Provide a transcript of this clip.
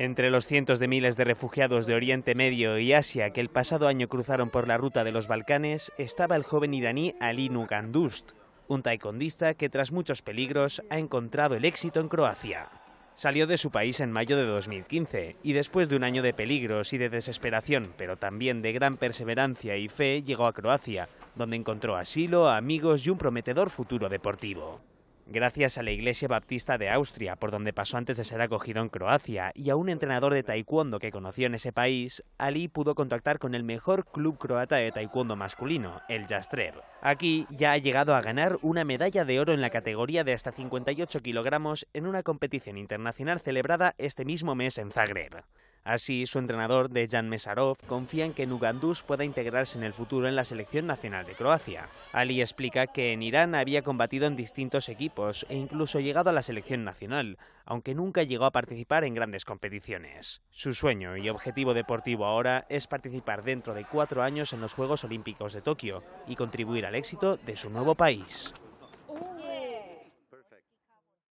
Entre los cientos de miles de refugiados de Oriente Medio y Asia que el pasado año cruzaron por la ruta de los Balcanes estaba el joven iraní Ali Nugandust, un taekwondista que tras muchos peligros ha encontrado el éxito en Croacia. Salió de su país en mayo de 2015 y después de un año de peligros y de desesperación, pero también de gran perseverancia y fe, llegó a Croacia, donde encontró asilo, amigos y un prometedor futuro deportivo. Gracias a la Iglesia Baptista de Austria, por donde pasó antes de ser acogido en Croacia, y a un entrenador de taekwondo que conoció en ese país, Ali pudo contactar con el mejor club croata de taekwondo masculino, el Jastreb. Aquí ya ha llegado a ganar una medalla de oro en la categoría de hasta 58 kilogramos en una competición internacional celebrada este mismo mes en Zagreb. Así, su entrenador, Dejan Mesarov, confía en que Nugandus pueda integrarse en el futuro en la selección nacional de Croacia. Ali explica que en Irán había combatido en distintos equipos e incluso llegado a la selección nacional, aunque nunca llegó a participar en grandes competiciones. Su sueño y objetivo deportivo ahora es participar dentro de cuatro años en los Juegos Olímpicos de Tokio y contribuir al éxito de su nuevo país.